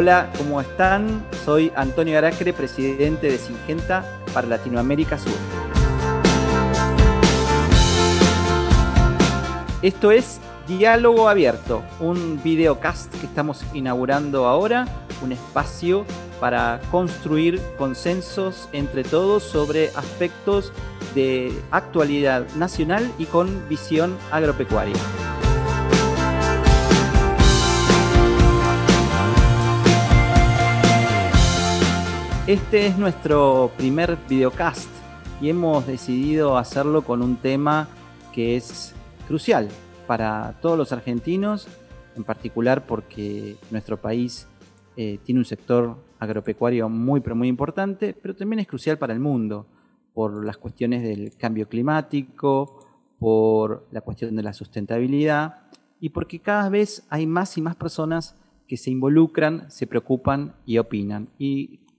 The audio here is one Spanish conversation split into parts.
Hola, ¿cómo están? Soy Antonio Aracre, presidente de Singenta para Latinoamérica Sur. Esto es Diálogo Abierto, un videocast que estamos inaugurando ahora, un espacio para construir consensos entre todos sobre aspectos de actualidad nacional y con visión agropecuaria. Este es nuestro primer videocast y hemos decidido hacerlo con un tema que es crucial para todos los argentinos, en particular porque nuestro país eh, tiene un sector agropecuario muy, pero muy importante, pero también es crucial para el mundo por las cuestiones del cambio climático, por la cuestión de la sustentabilidad y porque cada vez hay más y más personas que se involucran, se preocupan y opinan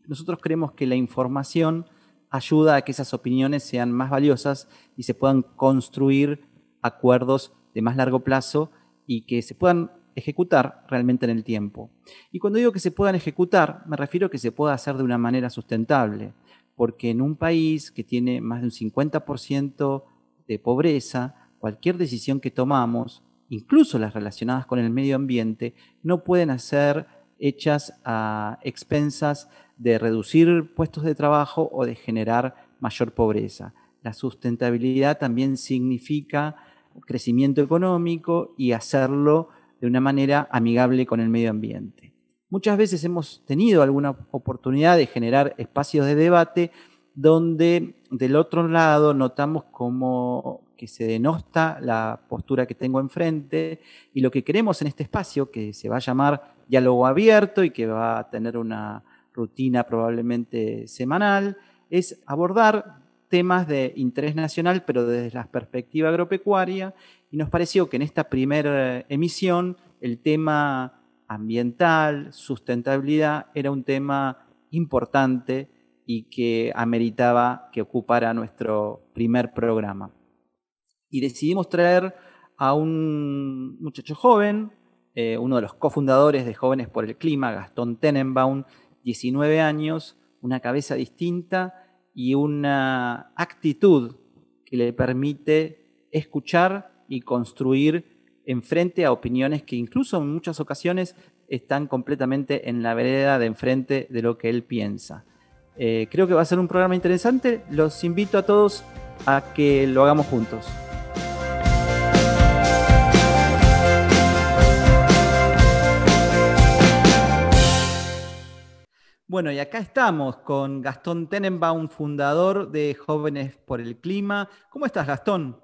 nosotros creemos que la información ayuda a que esas opiniones sean más valiosas y se puedan construir acuerdos de más largo plazo y que se puedan ejecutar realmente en el tiempo. Y cuando digo que se puedan ejecutar, me refiero a que se pueda hacer de una manera sustentable, porque en un país que tiene más de un 50% de pobreza, cualquier decisión que tomamos, incluso las relacionadas con el medio ambiente, no pueden ser hechas a expensas de reducir puestos de trabajo o de generar mayor pobreza. La sustentabilidad también significa crecimiento económico y hacerlo de una manera amigable con el medio ambiente. Muchas veces hemos tenido alguna oportunidad de generar espacios de debate donde del otro lado notamos como que se denosta la postura que tengo enfrente y lo que queremos en este espacio, que se va a llamar diálogo abierto y que va a tener una, rutina probablemente semanal, es abordar temas de interés nacional, pero desde la perspectiva agropecuaria, y nos pareció que en esta primera emisión el tema ambiental, sustentabilidad, era un tema importante y que ameritaba que ocupara nuestro primer programa. Y decidimos traer a un muchacho joven, eh, uno de los cofundadores de Jóvenes por el Clima, Gastón Tenenbaum, 19 años, una cabeza distinta y una actitud que le permite escuchar y construir enfrente a opiniones que incluso en muchas ocasiones están completamente en la vereda de enfrente de lo que él piensa. Eh, creo que va a ser un programa interesante. Los invito a todos a que lo hagamos juntos. Bueno, y acá estamos con Gastón Tenenbaum, fundador de Jóvenes por el Clima. ¿Cómo estás, Gastón?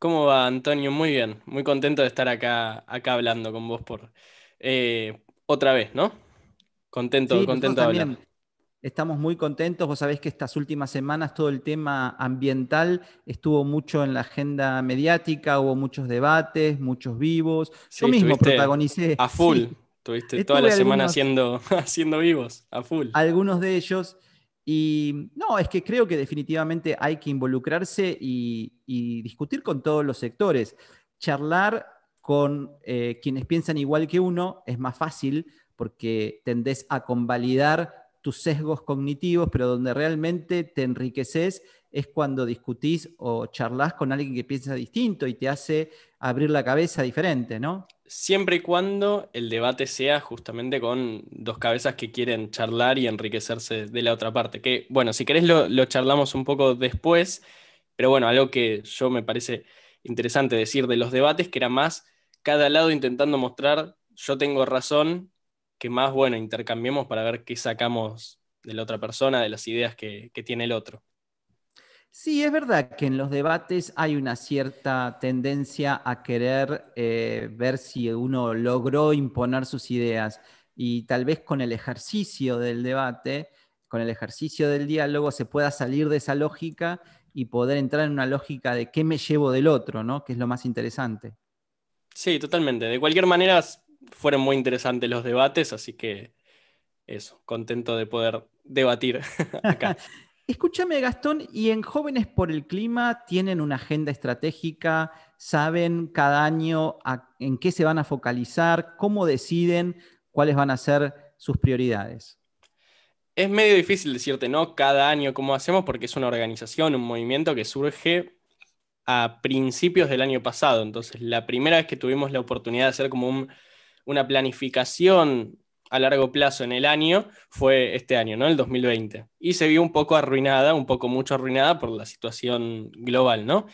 ¿Cómo va, Antonio? Muy bien, muy contento de estar acá, acá hablando con vos por eh, otra vez, ¿no? Contento, contento de hablar. Estamos muy contentos. Vos sabés que estas últimas semanas todo el tema ambiental estuvo mucho en la agenda mediática, hubo muchos debates, muchos vivos. Yo mismo protagonicé. A full. Estuviste toda la semana siendo haciendo, vivos, a full. Algunos de ellos. Y no, es que creo que definitivamente hay que involucrarse y, discutir con todos los sectores. Charlar con eh, quienes piensan igual que uno es más fácil porque tendés a convalidar tus sesgos cognitivos, pero donde realmente te enriqueces es cuando discutís o charlas con alguien que piensa distinto y te hace abrir la cabeza diferente, ¿no? Siempre y cuando el debate sea justamente con dos cabezas que quieren charlar y enriquecerse de la otra parte. Que, bueno, si querés lo, charlamos un poco después, pero bueno, algo que yo me parece interesante decir de los debates, que era más cada lado intentando mostrar yo tengo razón, que más, bueno, intercambiemos para ver qué sacamos de la otra persona, de las ideas que tiene el otro. Sí, es verdad que en los debates hay una cierta tendencia a querer eh, ver si uno logró imponer sus ideas y tal vez con el ejercicio del debate, con el ejercicio del diálogo, se pueda salir de esa lógica y poder entrar en una lógica de qué me llevo del otro, ¿no? Que es lo más interesante. Sí, totalmente. De cualquier manera, fueron muy interesantes los debates, así que eso, contento de poder debatir acá. Escúchame, Gastón, ¿y en Jóvenes por el Clima tienen una agenda estratégica? ¿Saben cada año en qué se van a focalizar? ¿Cómo deciden cuáles van a ser sus prioridades? Es medio difícil decirte, ¿no? Cada año cómo hacemos, porque es una organización, un movimiento que surge a principios del año pasado. Entonces, la primera vez que tuvimos la oportunidad de hacer como una planificación a largo plazo en el año fue este año, ¿no? El 2020. Y se vio un poco arruinada, un poco mucho arruinada por la situación global, ¿no?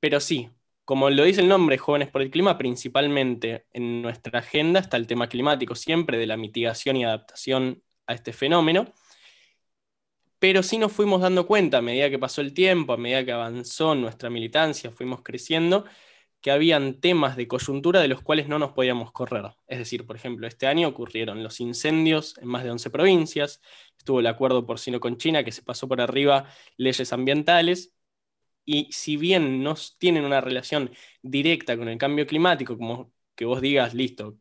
Pero sí, como lo dice el nombre, Jóvenes por el Clima, principalmente en nuestra agenda está el tema climático, siempre de la mitigación y adaptación a este fenómeno. Pero sí nos fuimos dando cuenta a medida que pasó el tiempo, a medida que avanzó nuestra militancia, fuimos creciendo, que habían temas de coyuntura de los cuales no nos podíamos correr. Es decir, por ejemplo, este año ocurrieron los incendios en más de 11 provincias, estuvo el acuerdo porcino con China que se pasó por arriba leyes ambientales, y si bien no tienen una relación directa con el cambio climático, como que vos digas, listo,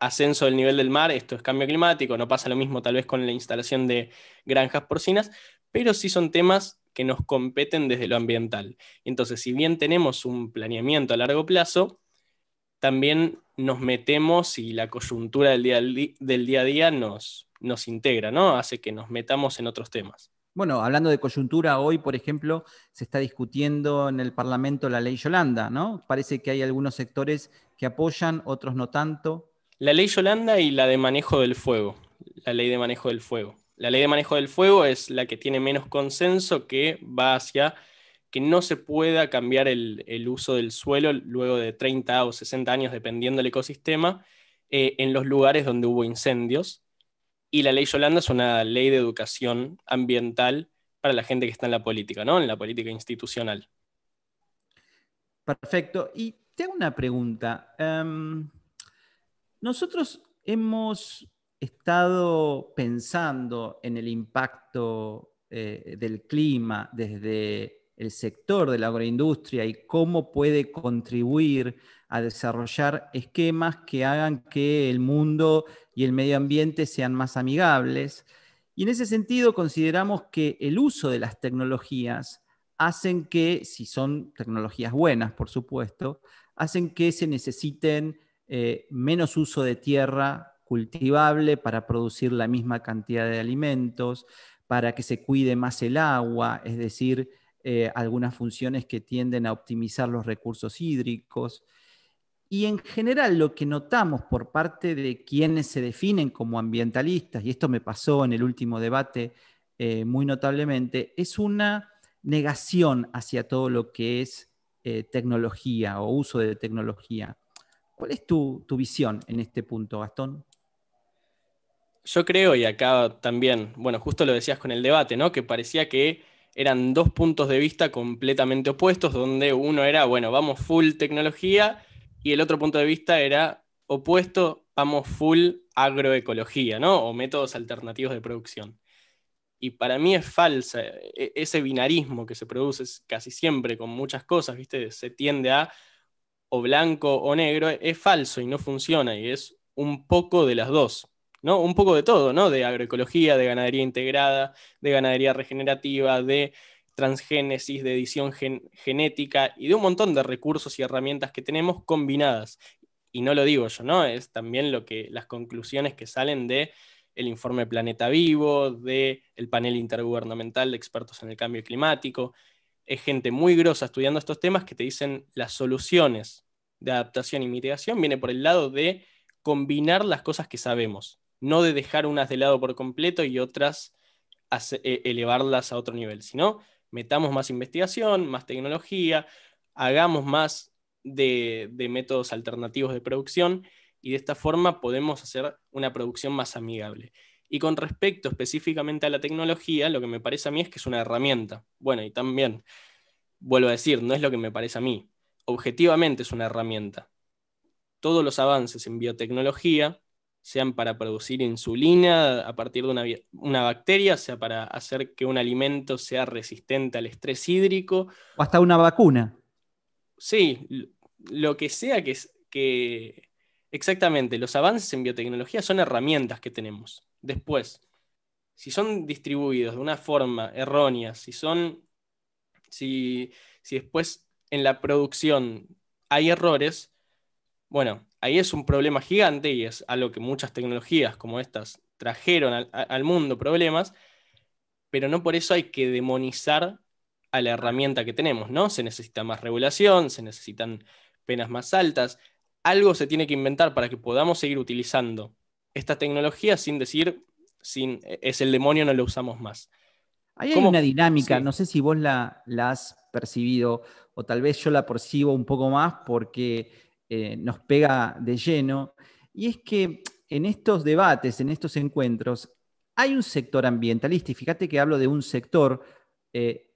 ascenso del nivel del mar, esto es cambio climático, no pasa lo mismo tal vez con la instalación de granjas porcinas, pero sí son temas que nos competen desde lo ambiental. Entonces, si bien tenemos un planeamiento a largo plazo, también nos metemos y la coyuntura del día, del día a día nos, nos integra, ¿no? Hace que nos metamos en otros temas. Bueno, hablando de coyuntura, hoy, por ejemplo, se está discutiendo en el Parlamento la ley Yolanda, ¿no? Parece que hay algunos sectores que apoyan, otros no tanto. La ley Yolanda y la de manejo del fuego, la ley de manejo del fuego la ley de manejo del fuego es la que tiene menos consenso que va hacia que no se pueda cambiar el, uso del suelo luego de 30 o 60 años, dependiendo del ecosistema, eh, en los lugares donde hubo incendios. Y la ley Yolanda es una ley de educación ambiental para la gente que está en la política, ¿no? En la política institucional. Perfecto. Y tengo una pregunta. Em, nosotros hemos estado pensando en el impacto eh, del clima desde el sector de la agroindustria y cómo puede contribuir a desarrollar esquemas que hagan que el mundo y el medio ambiente sean más amigables. Y en ese sentido consideramos que el uso de las tecnologías hacen que, si son tecnologías buenas, por supuesto, hacen que se necesiten eh, menos uso de tierra cultivable para producir la misma cantidad de alimentos, para que se cuide más el agua, es decir, eh, algunas funciones que tienden a optimizar los recursos hídricos. Y en general lo que notamos por parte de quienes se definen como ambientalistas, y esto me pasó en el último debate eh, muy notablemente, es una negación hacia todo lo que es eh, tecnología o uso de tecnología. ¿Cuál es tu, tu visión en este punto, Gastón? Yo creo, y acá también, bueno, justo lo decías con el debate, ¿no? Que parecía que eran dos puntos de vista completamente opuestos, donde uno era, bueno, vamos full tecnología, y el otro punto de vista era opuesto, vamos full agroecología, ¿no? O métodos alternativos de producción. Y para mí es falsa e-, ese binarismo que se produce casi siempre con muchas cosas, ¿viste? Se tiende a o blanco o negro, es falso y no funciona, y es un poco de las dos. Un poco de todo, De agroecología, de ganadería integrada, de ganadería regenerativa, de transgénesis, de edición genética y de un montón de recursos y herramientas que tenemos combinadas. Y no lo digo yo, ¿no? Es también lo que las conclusiones que salen de el informe Planeta Vivo, del el panel intergubernamental de expertos en el cambio climático. Es gente muy grosa estudiando estos temas que te dicen las soluciones de adaptación y mitigación viene por el lado de combinar las cosas que sabemos no de dejar unas de lado por completo y otras eh, elevarlas a otro nivel, sino metamos más investigación, más tecnología, hagamos más de métodos alternativos de producción y de esta forma podemos hacer una producción más amigable. Y con respecto específicamente a la tecnología, lo que me parece a mí es que es una herramienta. Bueno, y también, vuelvo a decir, no es lo que me parece a mí. Objetivamente es una herramienta. Todos los avances en biotecnología sean para producir insulina a partir de una, bacteria, sea para hacer que un alimento sea resistente al estrés hídrico. O hasta una vacuna. Sí, lo que sea que, que... Exactamente, los avances en biotecnología son herramientas que tenemos. Después, si son distribuidos de una forma errónea, si son... Si, si después en la producción hay errores, bueno, ahí es un problema gigante y es algo que muchas tecnologías como estas trajeron al, mundo problemas, pero no por eso hay que demonizar a la herramienta que tenemos, ¿no? Se necesita más regulación, se necesitan penas más altas, algo se tiene que inventar para que podamos seguir utilizando esta tecnología sin decir, sin, e, es el demonio, no lo usamos más. hay una dinámica, no sé si vos la, la has percibido o tal vez yo la percibo un poco más porque eh, nos pega de lleno, y es que en estos debates, en estos encuentros, hay un sector ambientalista, y fíjate que hablo de un sector eh,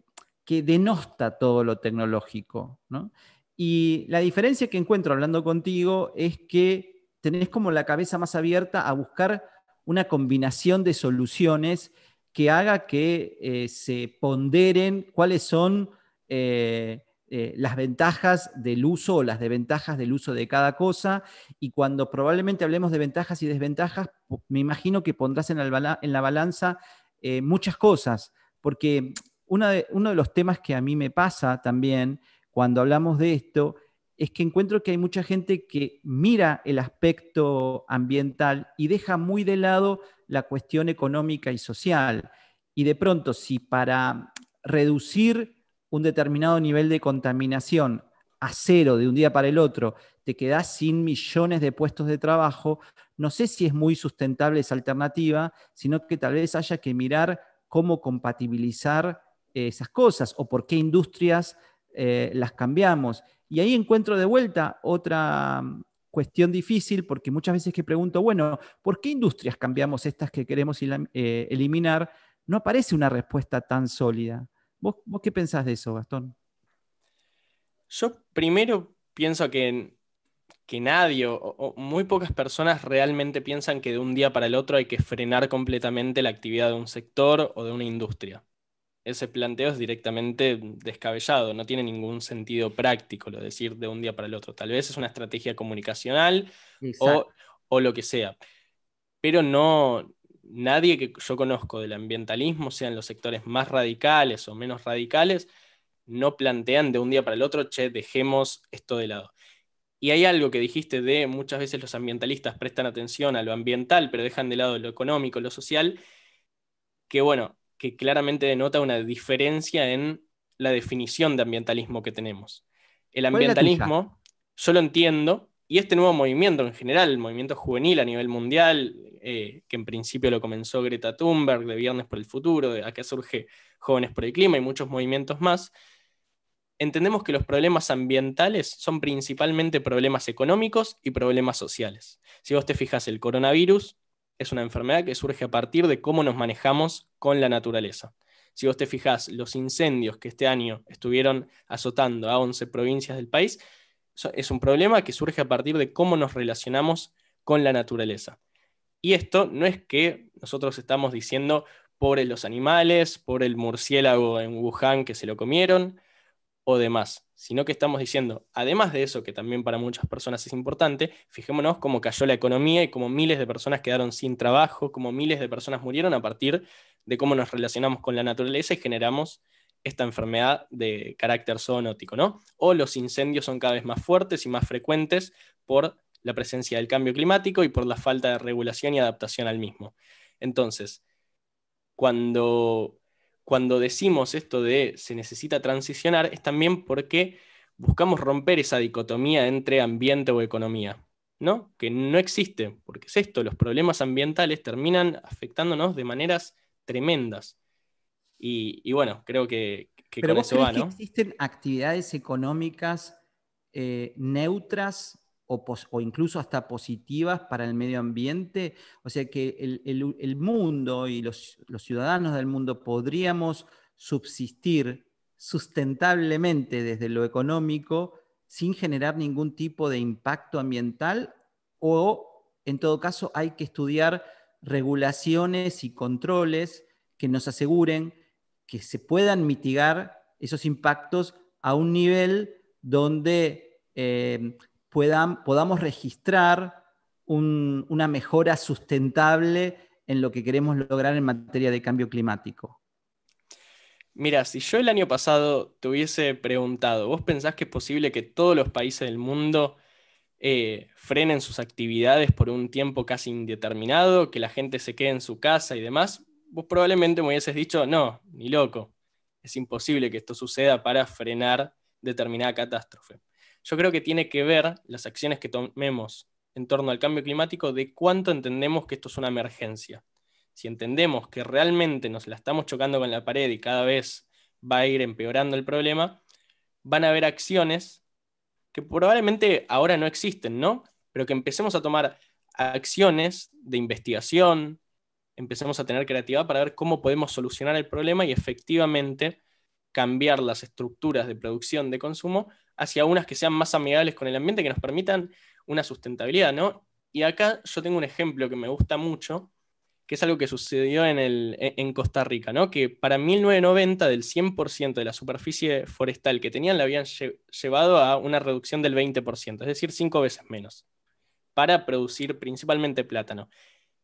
que denosta todo lo tecnológico, ¿no? Y la diferencia que encuentro hablando contigo es que tenés como la cabeza más abierta a buscar una combinación de soluciones que haga que eh, se ponderen cuáles son eh, las ventajas del uso o las desventajas del uso de cada cosa. Y cuando probablemente hablemos de ventajas y desventajas, me imagino que pondrás en, la, balanza eh, muchas cosas, porque uno de los temas que a mí me pasa también cuando hablamos de esto es que encuentro que hay mucha gente que mira el aspecto ambiental y deja muy de lado la cuestión económica y social. Y de pronto, si para reducir un determinado nivel de contaminación a cero de un día para el otro, te quedás sin millones de puestos de trabajo, no sé si es muy sustentable esa alternativa, sino que tal vez haya que mirar cómo compatibilizar eh, esas cosas o por qué industrias eh, las cambiamos. Y ahí encuentro de vuelta otra mm, cuestión difícil, porque muchas veces que pregunto, bueno, ¿por qué industrias cambiamos estas que queremos eh, eliminar? No aparece una respuesta tan sólida. ¿Vos, qué pensás de eso, Gastón? Yo primero pienso que, que nadie o, o, muy pocas personas realmente piensan que de un día para el otro hay que frenar completamente la actividad de un sector o de una industria. Ese planteo es directamente descabellado, no tiene ningún sentido práctico lo de decir de un día para el otro. Tal vez es una estrategia comunicacional o, o, lo que sea, pero no, nadie que yo conozco del ambientalismo, sean los sectores más radicales o menos radicales, no plantean de un día para el otro, che, dejemos esto de lado. Y hay algo que dijiste de muchas veces los ambientalistas prestan atención a lo ambiental, pero dejan de lado lo económico, lo social, que bueno, que claramente denota una diferencia en la definición de ambientalismo que tenemos. El ambientalismo, yo lo entiendo, y este nuevo movimiento en general, el movimiento juvenil a nivel mundial, eh, que en principio lo comenzó Greta Thunberg de Viernes por el Futuro, de acá surge Jóvenes por el Clima y muchos movimientos más, entendemos que los problemas ambientales son principalmente problemas económicos y problemas sociales. Si vos te fijas, el coronavirus es una enfermedad que surge a partir de cómo nos manejamos con la naturaleza. Si vos te fijas, los incendios que este año estuvieron azotando a 11 provincias del país es un problema que surge a partir de cómo nos relacionamos con la naturaleza. Y esto no es que nosotros estamos diciendo por los animales, por el murciélago en Wuhan que se lo comieron o demás, sino que estamos diciendo, además de eso, que también para muchas personas es importante, fijémonos cómo cayó la economía y cómo miles de personas quedaron sin trabajo, cómo miles de personas murieron a partir de cómo nos relacionamos con la naturaleza y generamos esta enfermedad de carácter zoonótico, ¿no? O los incendios son cada vez más fuertes y más frecuentes por la presencia del cambio climático y por la falta de regulación y adaptación al mismo. Entonces, cuando, cuando decimos esto de se necesita transicionar, es también porque buscamos romper esa dicotomía entre ambiente o economía, ¿no? Que no existe, porque es esto, los problemas ambientales terminan afectándonos de maneras tremendas. Y, bueno, creo que, con eso va, ¿no? Que ¿Existen actividades económicas eh, neutras o, incluso hasta positivas para el medio ambiente? O sea que el, mundo y los, los ciudadanos del mundo podríamos subsistir sustentablemente desde lo económico sin generar ningún tipo de impacto ambiental o en todo caso hay que estudiar regulaciones y controles que nos aseguren que se puedan mitigar esos impactos a un nivel donde eh, puedan, podamos registrar una mejora sustentable en lo que queremos lograr en materia de cambio climático. Mira, si yo el año pasado te hubiese preguntado, ¿vos pensás que es posible que todos los países del mundo eh, frenen sus actividades por un tiempo casi indeterminado, que la gente se quede en su casa y demás? vos probablemente me hubieses dicho, no, ni loco, es imposible que esto suceda para frenar determinada catástrofe. Yo creo que tiene que ver las acciones que tomemos en torno al cambio climático de cuánto entendemos que esto es una emergencia. Si entendemos que realmente nos la estamos chocando con la pared y cada vez va a ir empeorando el problema, van a haber acciones que probablemente ahora no existen, ¿no? Pero que empecemos a tomar acciones de investigación, empecemos a tener creatividad para ver cómo podemos solucionar el problema y efectivamente cambiar las estructuras de producción de consumo hacia unas que sean más amigables con el ambiente, que nos permitan una sustentabilidad, ¿no? Y acá yo tengo un ejemplo que me gusta mucho, que es algo que sucedió en, el, e, en Costa Rica, ¿no? Que para 1990 del 100% de la superficie forestal que tenían la habían llevado a una reducción del 20%, es decir, cinco veces menos, para producir principalmente plátano.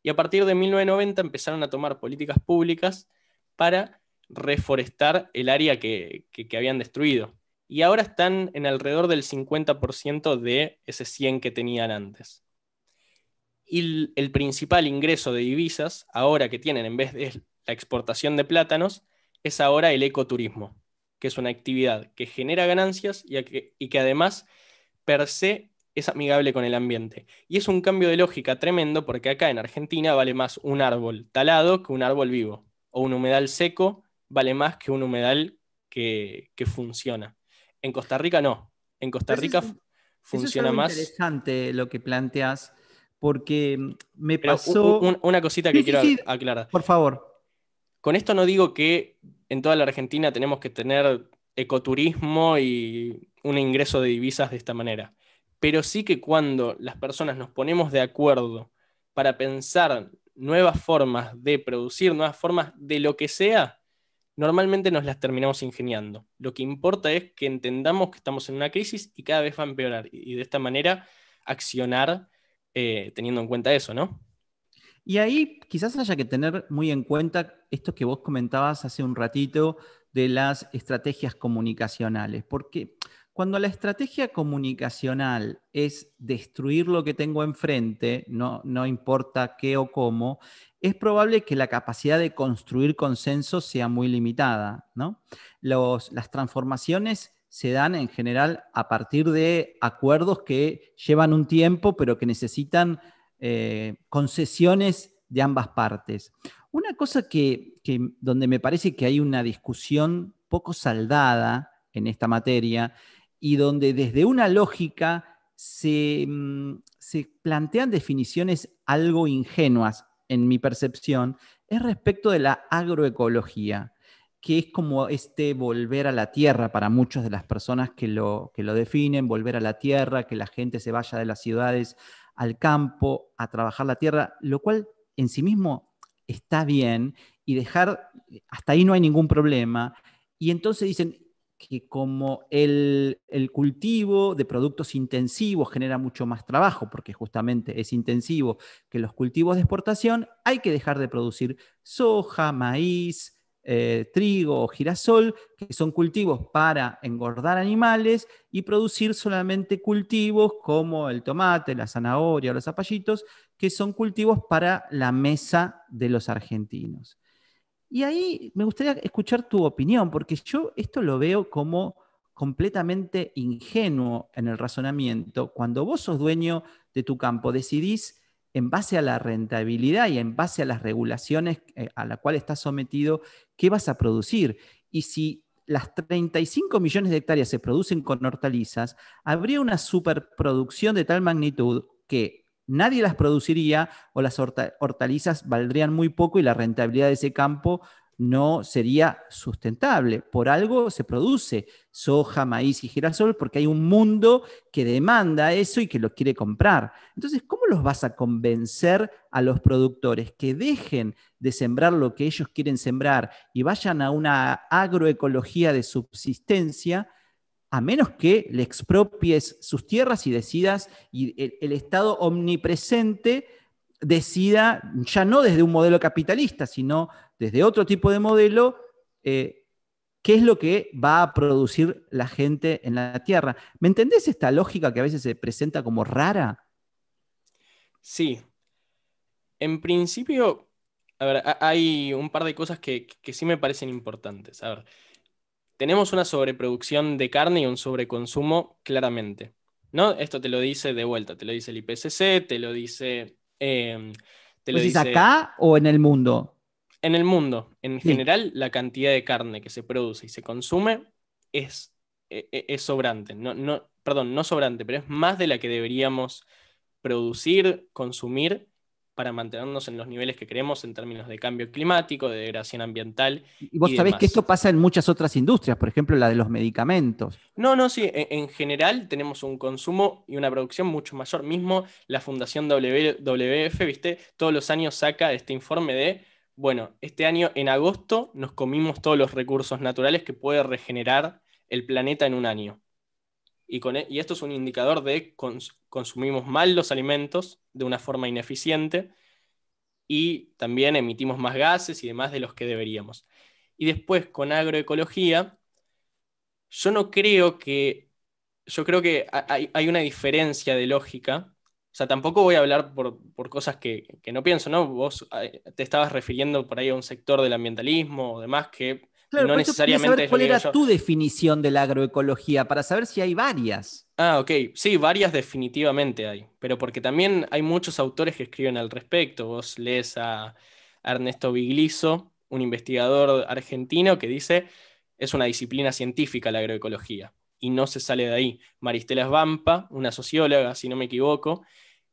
Y a partir de 1990 empezaron a tomar políticas públicas para reforestar el área que, habían destruido. Y ahora están en alrededor del 50% de ese 100 que tenían antes. Y el principal ingreso de divisas ahora que tienen en vez de la exportación de plátanos es ahora el ecoturismo, que es una actividad que genera ganancias y que, y que además per se es amigable con el ambiente. Y es un cambio de lógica tremendo porque acá en Argentina vale más un árbol talado que un árbol vivo, o un humedal seco vale más que un humedal que, funciona. En Costa Rica no, en Costa Rica funciona es más. Es interesante lo que planteas porque mm, me pasó... una cosita que quiero aclarar. Por favor. Con esto no digo que en toda la Argentina tenemos que tener ecoturismo y un ingreso de divisas de esta manera pero sí que cuando las personas nos ponemos de acuerdo para pensar nuevas formas de producir, nuevas formas de lo que sea, normalmente nos las terminamos ingeniando. Lo que importa es que entendamos que estamos en una crisis y cada vez va a empeorar y de esta manera accionar eh, teniendo en cuenta eso, ¿no? Y ahí quizás haya que tener muy en cuenta esto que vos comentabas hace un ratito de las estrategias comunicacionales, porque cuando la estrategia comunicacional es destruir lo que tengo enfrente, no, no importa qué o cómo, es probable que la capacidad de construir consenso sea muy limitada. las transformaciones se dan en general a partir de acuerdos que llevan un tiempo, pero que necesitan eh, concesiones de ambas partes. Una cosa que, que, donde me parece que hay una discusión poco saldada en esta materia y donde desde una lógica mm, se, plantean definiciones algo ingenuas, en mi percepción, es respecto de la agroecología, que es como este volver a la tierra para muchas de las personas que lo, que lo definen, volver a la tierra, que la gente se vaya de las ciudades al campo a trabajar la tierra, lo cual en sí mismo está bien y dejar, hasta ahí no hay ningún problema. Y entonces dicen, que como el, cultivo de productos intensivos genera mucho más trabajo, porque justamente es intensivo que los cultivos de exportación, hay que dejar de producir soja, maíz, eh, trigo o girasol, que son cultivos para engordar animales, y producir solamente cultivos como el tomate, la zanahoria o los zapallitos, que son cultivos para la mesa de los argentinos. Y ahí me gustaría escuchar tu opinión, porque yo esto lo veo como completamente ingenuo en el razonamiento. Cuando vos sos dueño de tu campo, decidís en base a la rentabilidad y en base a las regulaciones eh, a la cual estás sometido, qué vas a producir. Y si las 35 millones de hectáreas se producen con hortalizas, habría una superproducción de tal magnitud que nadie las produciría o las hortalizas valdrían muy poco y la rentabilidad de ese campo no sería sustentable. Por algo se produce soja, maíz y girasol porque hay un mundo que demanda eso y que lo quiere comprar. Entonces, ¿cómo los vas a convencer a los productores que dejen de sembrar lo que ellos quieren sembrar y vayan a una agroecología de subsistencia? a menos que le expropies sus tierras y decidas, y el, Estado omnipresente decida, ya no desde un modelo capitalista, sino desde otro tipo de modelo, eh, qué es lo que va a producir la gente en la tierra. ¿Me entendés esta lógica que a veces se presenta como rara? Sí. En principio, a ver, hay un par de cosas que, que sí me parecen importantes. A ver, tenemos una sobreproducción de carne y un sobreconsumo claramente. ¿no? Esto te lo dice de vuelta, te lo dice el IPCC, te lo dice... Em, te lo dice acá o en el mundo? En el mundo, en general, la cantidad de carne que se produce y se consume es, e, e, es, sobrante. No, perdón, no sobrante, pero es más de la que deberíamos producir, consumir para mantenernos en los niveles que queremos en términos de cambio climático, de degradación ambiental. Y vos sabés que esto pasa en muchas otras industrias, por ejemplo la de los medicamentos. No, no, sí, e, en, general tenemos un consumo y una producción mucho mayor. Mismo la Fundación WWF viste, todos los años saca este informe de bueno, este año en agosto nos comimos todos los recursos naturales que puede regenerar el planeta en un año. E, y, esto es un indicador de consumimos mal los alimentos de una forma ineficiente y también emitimos más gases y demás de los que deberíamos. Y después con agroecología, yo no creo que, yo creo que hay, una diferencia de lógica o sea, tampoco voy a hablar por, cosas que, que, no pienso, ¿no? Vos eh, te estabas refiriendo por ahí a un sector del ambientalismo o demás que no necesariamente. ¿Cuál era tu definición de la agroecología? Para saber si hay varias. Ah, ok. Sí, varias definitivamente hay. Pero porque también hay muchos autores que escriben al respecto. Vos lees a Ernesto vigliso un investigador argentino, que dice: es una disciplina científica la agroecología. Y no se sale de ahí. Maristela Svampa, una socióloga, si no me equivoco,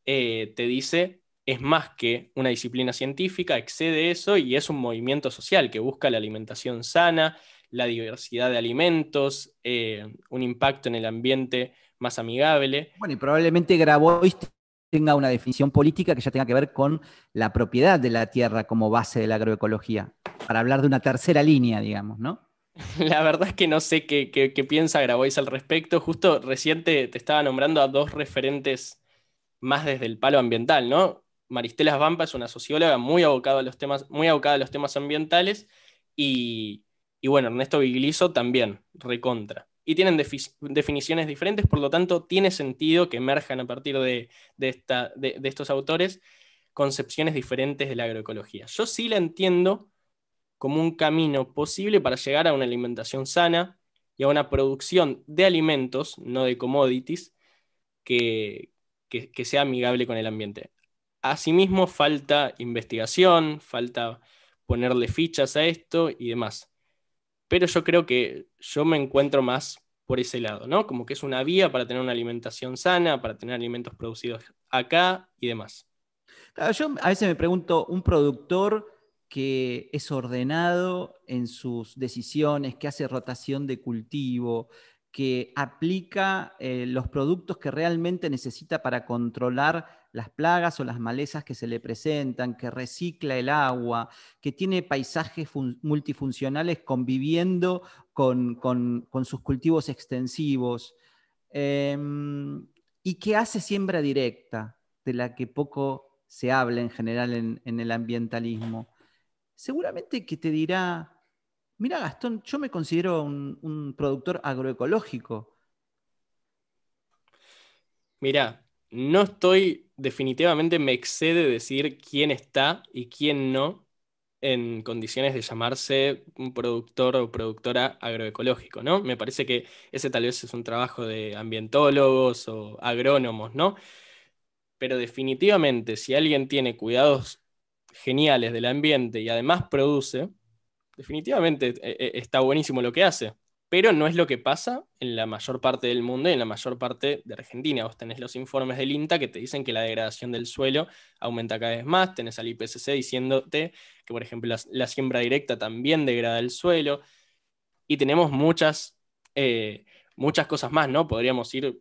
eh, te dice es más que una disciplina científica, excede eso y es un movimiento social que busca la alimentación sana, la diversidad de alimentos, eh, un impacto en el ambiente más amigable. Bueno, y probablemente Grabois tenga una definición política que ya tenga que ver con la propiedad de la tierra como base de la agroecología, para hablar de una tercera línea, digamos, ¿no? La verdad es que no sé qué, piensa Grabois al respecto. Justo reciente te estaba nombrando a dos referentes más desde el palo ambiental, ¿no? Maristela Vampa es una socióloga muy abocada a los temas, muy a los temas ambientales y, bueno, Ernesto Vigliso también, recontra. Y tienen definiciones diferentes, por lo tanto, tiene sentido que emerjan a partir de, esta, de, estos autores concepciones diferentes de la agroecología. Yo sí la entiendo como un camino posible para llegar a una alimentación sana y a una producción de alimentos, no de commodities, que sea amigable con el ambiente. Asimismo, falta investigación, falta ponerle fichas a esto y demás. Pero yo creo que yo me encuentro más por ese lado, ¿no? Como que es una vía para tener una alimentación sana, para tener alimentos producidos acá y demás. Ah, yo a veces me pregunto, un productor que es ordenado en sus decisiones, que hace rotación de cultivo, que aplica eh, los productos que realmente necesita para controlar las plagas o las malezas que se le presentan, que recicla el agua, que tiene paisajes multifuncionales conviviendo con, sus cultivos extensivos, em, y que hace siembra directa, de la que poco se habla en general en, en el ambientalismo. Seguramente que te dirá, mira Gastón, yo me considero un, productor agroecológico. Mira, no estoy, definitivamente me excede decir quién está y quién no en condiciones de llamarse un productor o productora agroecológico, ¿no? Me parece que ese tal vez es un trabajo de ambientólogos o agrónomos, ¿no? Pero definitivamente si alguien tiene cuidados geniales del ambiente y además produce, definitivamente e, e, está buenísimo lo que hace, pero no es lo que pasa en la mayor parte del mundo y en la mayor parte de Argentina. Vos tenés los informes del INTA que te dicen que la degradación del suelo aumenta cada vez más, tenés al IPCC diciéndote que, por ejemplo, la, siembra directa también degrada el suelo, y tenemos muchas, eh, muchas cosas más, ¿no? Podríamos ir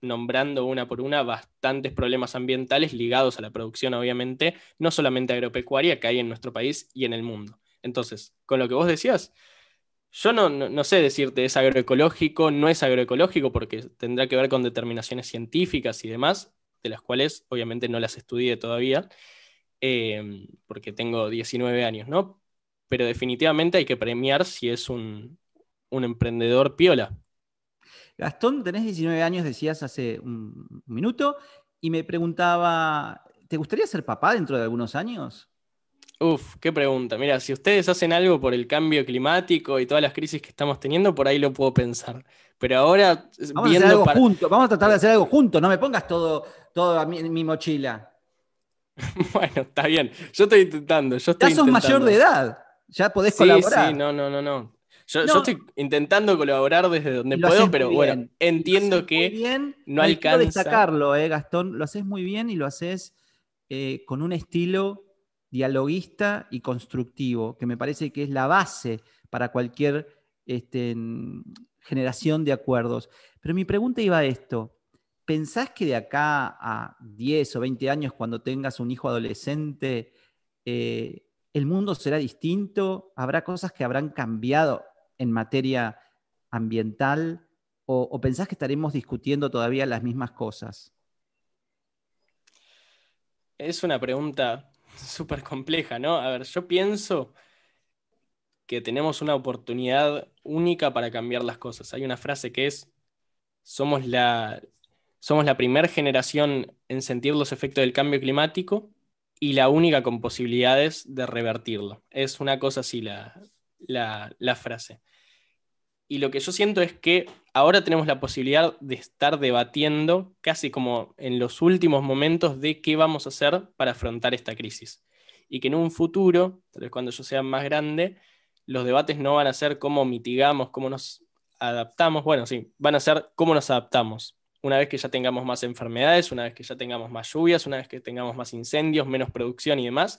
nombrando una por una bastantes problemas ambientales ligados a la producción, obviamente, no solamente agropecuaria que hay en nuestro país y en el mundo. Entonces, con lo que vos decías, yo no, sé decirte es agroecológico, no es agroecológico, porque tendrá que ver con determinaciones científicas y demás, de las cuales obviamente no las estudié todavía, eh, porque tengo 19 años, ¿no? Pero definitivamente hay que premiar si es un, un emprendedor piola. Gastón, tenés 19 años, decías hace un minuto, y me preguntaba, ¿te gustaría ser papá dentro de algunos años? Uf, qué pregunta. Mira, si ustedes hacen algo por el cambio climático y todas las crisis que estamos teniendo, por ahí lo puedo pensar. Pero ahora, eh, vamos a vamos a tratar de hacer algo juntos, no me pongas todo, todo mi, mochila. bueno, está bien. Yo estoy intentando. Yo ya sos mayor de edad, ya podés colaborar. Sí, no, no, no, no. Yo, estoy intentando colaborar desde donde puedo, pero bueno, entiendo que no alcanza. Quiero destacarlo, eh, Gastón, lo haces muy bien y lo haces eh, con un estilo dialoguista y constructivo, que me parece que es la base para cualquier este, generación de acuerdos. Pero mi pregunta iba a esto. ¿Pensás que de acá a 10 o 20 años, cuando tengas un hijo adolescente, eh, el mundo será distinto? ¿Habrá cosas que habrán cambiado en materia ambiental? ¿O, o pensás que estaremos discutiendo todavía las mismas cosas? Es una pregunta súper compleja, ¿no? A ver, yo pienso que tenemos una oportunidad única para cambiar las cosas. Hay una frase que es, somos la, somos la primera generación en sentir los efectos del cambio climático y la única con posibilidades de revertirlo. Es una cosa así la, la frase. Y lo que yo siento es que ahora tenemos la posibilidad de estar debatiendo casi como en los últimos momentos de qué vamos a hacer para afrontar esta crisis. Y que en un futuro, tal vez cuando yo sea más grande, los debates no van a ser cómo mitigamos, cómo nos adaptamos, bueno, sí, van a ser cómo nos adaptamos. Una vez que ya tengamos más enfermedades, una vez que ya tengamos más lluvias, una vez que tengamos más incendios, menos producción y demás,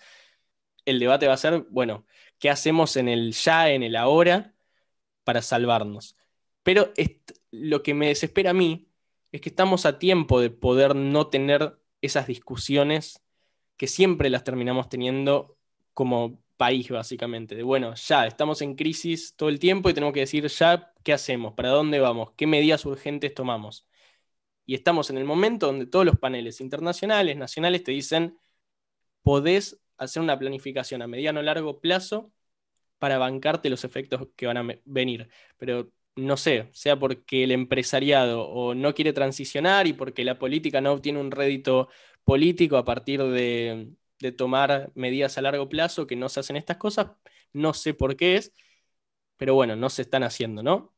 el debate va a ser, bueno, ¿qué hacemos en el ya, en el ahora para salvarnos? Pero lo que me desespera a mí es que estamos a tiempo de poder no tener esas discusiones que siempre las terminamos teniendo como país, básicamente. De bueno, ya estamos en crisis todo el tiempo y tenemos que decir ya qué hacemos, para dónde vamos, qué medidas urgentes tomamos. Y estamos en el momento donde todos los paneles internacionales, nacionales, te dicen, podés hacer una planificación a mediano o largo plazo para bancarte los efectos que van a venir. Pero no sé, sea porque el empresariado o no quiere transicionar y porque la política no obtiene un rédito político a partir de, de tomar medidas a largo plazo que no se hacen estas cosas, no sé por qué es, pero bueno, no se están haciendo, ¿no?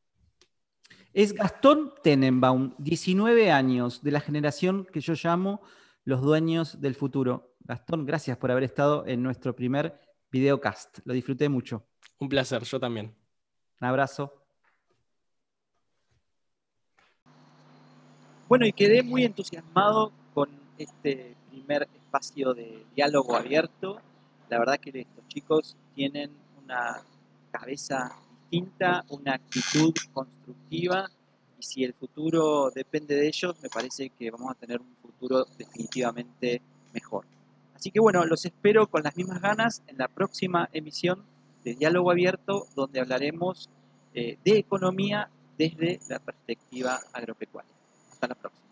Es Gastón Tenenbaum, 19 años, de la generación que yo llamo los dueños del futuro. Gastón, gracias por haber estado en nuestro primer videocast. Lo disfruté mucho. Un placer, yo también. Un abrazo. Bueno, y quedé muy entusiasmado con este primer espacio de diálogo abierto. La verdad que estos chicos tienen una cabeza distinta, una actitud constructiva y si el futuro depende de ellos, me parece que vamos a tener un futuro definitivamente mejor. Así que bueno, los espero con las mismas ganas en la próxima emisión de Diálogo Abierto, donde hablaremos eh, de economía desde la perspectiva agropecuaria. Hasta la próxima.